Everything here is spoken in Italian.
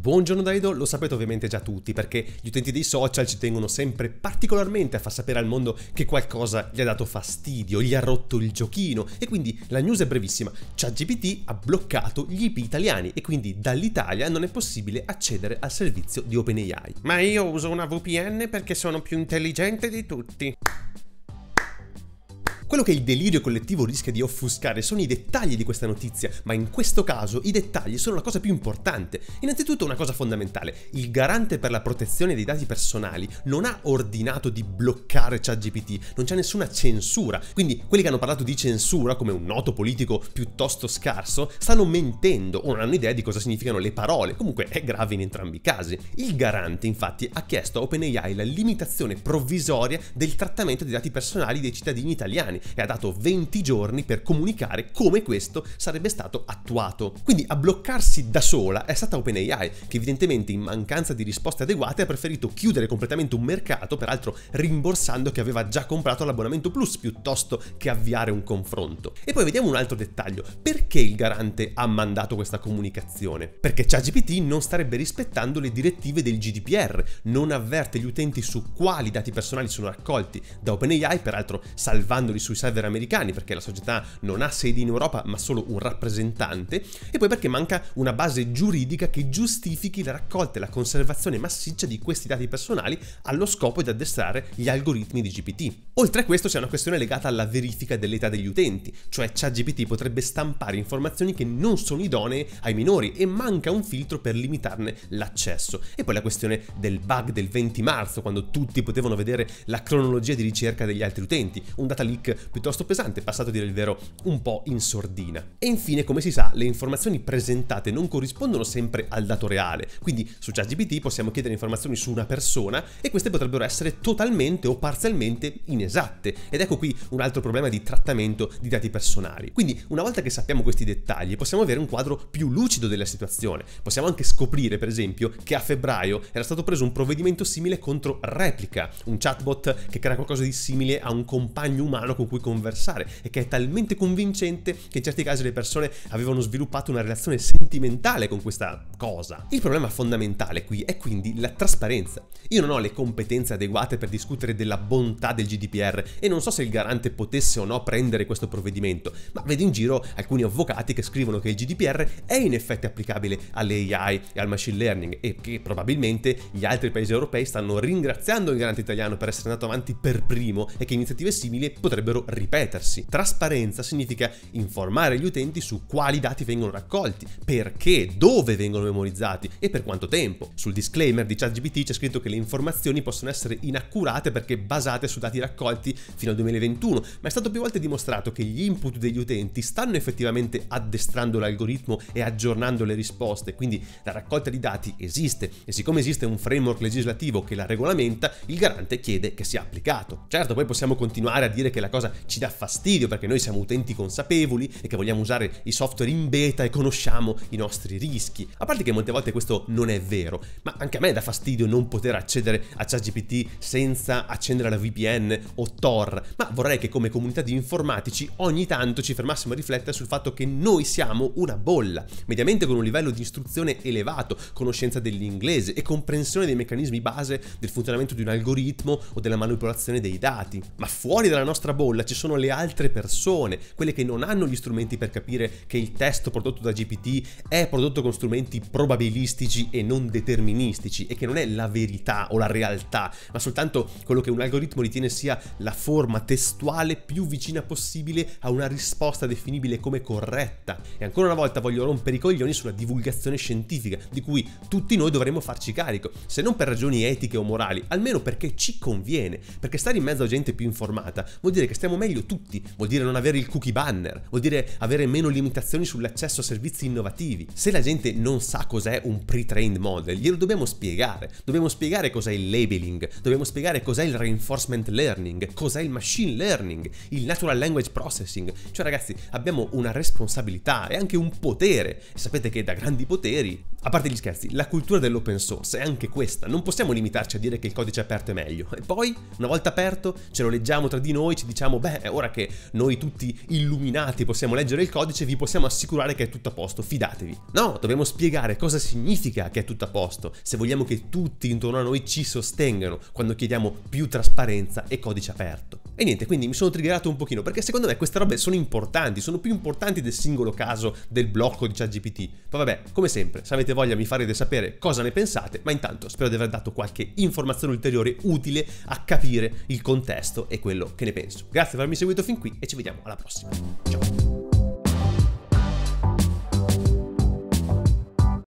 Buongiorno Daido, lo sapete ovviamente già tutti perché gli utenti dei social ci tengono sempre particolarmente a far sapere al mondo che qualcosa gli ha dato fastidio, gli ha rotto il giochino e quindi la news è brevissima. ChatGPT ha bloccato gli IP italiani e quindi dall'Italia non è possibile accedere al servizio di OpenAI. Ma io uso una VPN perché sono più intelligente di tutti. Quello che il delirio collettivo rischia di offuscare sono i dettagli di questa notizia, ma in questo caso i dettagli sono la cosa più importante. Innanzitutto una cosa fondamentale, il garante per la protezione dei dati personali non ha ordinato di bloccare ChatGPT, non c'è nessuna censura, quindi quelli che hanno parlato di censura, come un noto politico piuttosto scarso, stanno mentendo o non hanno idea di cosa significano le parole, comunque è grave in entrambi i casi. Il garante infatti ha chiesto a OpenAI la limitazione provvisoria del trattamento dei dati personali dei cittadini italiani, e ha dato 20 giorni per comunicare come questo sarebbe stato attuato. Quindi a bloccarsi da sola è stata OpenAI, che evidentemente in mancanza di risposte adeguate ha preferito chiudere completamente un mercato, peraltro rimborsando chi aveva già comprato l'abbonamento Plus piuttosto che avviare un confronto. E poi vediamo un altro dettaglio, perché il garante ha mandato questa comunicazione? Perché ChatGPT non starebbe rispettando le direttive del GDPR, non avverte gli utenti su quali dati personali sono raccolti da OpenAI, peraltro salvandoli su sui server americani perché la società non ha sedi in Europa ma solo un rappresentante e poi perché manca una base giuridica che giustifichi la raccolta e la conservazione massiccia di questi dati personali allo scopo di addestrare gli algoritmi di GPT. Oltre a questo c'è una questione legata alla verifica dell'età degli utenti, cioè ChatGPT potrebbe stampare informazioni che non sono idonee ai minori e manca un filtro per limitarne l'accesso. E poi la questione del bug del 20 marzo, quando tutti potevano vedere la cronologia di ricerca degli altri utenti, un data leak piuttosto pesante, passato a dire il vero un po' in sordina. E infine, come si sa, le informazioni presentate non corrispondono sempre al dato reale, quindi su ChatGPT possiamo chiedere informazioni su una persona e queste potrebbero essere totalmente o parzialmente inesatte. Ed ecco qui un altro problema di trattamento di dati personali. Quindi una volta che sappiamo questi dettagli possiamo avere un quadro più lucido della situazione. Possiamo anche scoprire, per esempio, che a febbraio era stato preso un provvedimento simile contro Replica, un chatbot che crea qualcosa di simile a un compagno umano con cui conversare e che è talmente convincente che in certi casi le persone avevano sviluppato una relazione sentimentale con questa cosa. Il problema fondamentale qui è quindi la trasparenza. Io non ho le competenze adeguate per discutere della bontà del GDPR e non so se il garante potesse o no prendere questo provvedimento, ma vedo in giro alcuni avvocati che scrivono che il GDPR è in effetti applicabile alle AI e al machine learning e che probabilmente gli altri paesi europei stanno ringraziando il garante italiano per essere andato avanti per primo e che iniziative simili potrebbero potrebbero ripetersi. Trasparenza significa informare gli utenti su quali dati vengono raccolti, perché, dove vengono memorizzati e per quanto tempo. Sul disclaimer di ChatGPT c'è scritto che le informazioni possono essere inaccurate perché basate su dati raccolti fino al 2021, ma è stato più volte dimostrato che gli input degli utenti stanno effettivamente addestrando l'algoritmo e aggiornando le risposte, quindi la raccolta di dati esiste e siccome esiste un framework legislativo che la regolamenta, il garante chiede che sia applicato. Certo, poi possiamo continuare a dire che la cosa cosa ci dà fastidio perché noi siamo utenti consapevoli e che vogliamo usare i software in beta e conosciamo i nostri rischi. A parte che molte volte questo non è vero, ma anche a me dà fastidio non poter accedere a ChatGPT senza accendere la VPN o Tor, ma vorrei che come comunità di informatici ogni tanto ci fermassimo a riflettere sul fatto che noi siamo una bolla, mediamente con un livello di istruzione elevato, conoscenza dell'inglese e comprensione dei meccanismi base del funzionamento di un algoritmo o della manipolazione dei dati, ma fuori dalla nostra bolla bolla, ci sono le altre persone, quelle che non hanno gli strumenti per capire che il testo prodotto da GPT è prodotto con strumenti probabilistici e non deterministici e che non è la verità o la realtà, ma soltanto quello che un algoritmo ritiene sia la forma testuale più vicina possibile a una risposta definibile come corretta. E ancora una volta voglio rompere i coglioni sulla divulgazione scientifica, di cui tutti noi dovremmo farci carico, se non per ragioni etiche o morali, almeno perché ci conviene, perché stare in mezzo a gente più informata vuol dire che stiamo meglio tutti, vuol dire non avere il cookie banner, vuol dire avere meno limitazioni sull'accesso a servizi innovativi. Se la gente non sa cos'è un pre-trained model, glielo dobbiamo spiegare, dobbiamo spiegare cos'è il labeling, dobbiamo spiegare cos'è il reinforcement learning, cos'è il machine learning, il natural language processing, cioè ragazzi abbiamo una responsabilità e anche un potere, sapete che da grandi poteri a parte gli scherzi, la cultura dell'open source è anche questa, non possiamo limitarci a dire che il codice aperto è meglio. E poi, una volta aperto, ce lo leggiamo tra di noi, ci diciamo, beh, ora che noi tutti illuminati possiamo leggere il codice, vi possiamo assicurare che è tutto a posto, fidatevi. No, dobbiamo spiegare cosa significa che è tutto a posto, se vogliamo che tutti intorno a noi ci sostengano quando chiediamo più trasparenza e codice aperto. E niente, quindi mi sono triggerato un pochino, perché secondo me queste robe sono importanti, sono più importanti del singolo caso del blocco di ChatGPT. Ma vabbè, come sempre, se avete avete voglia mi farete sapere cosa ne pensate, ma intanto spero di aver dato qualche informazione ulteriore utile a capire il contesto e quello che ne penso. Grazie per avermi seguito fin qui e ci vediamo alla prossima. Ciao!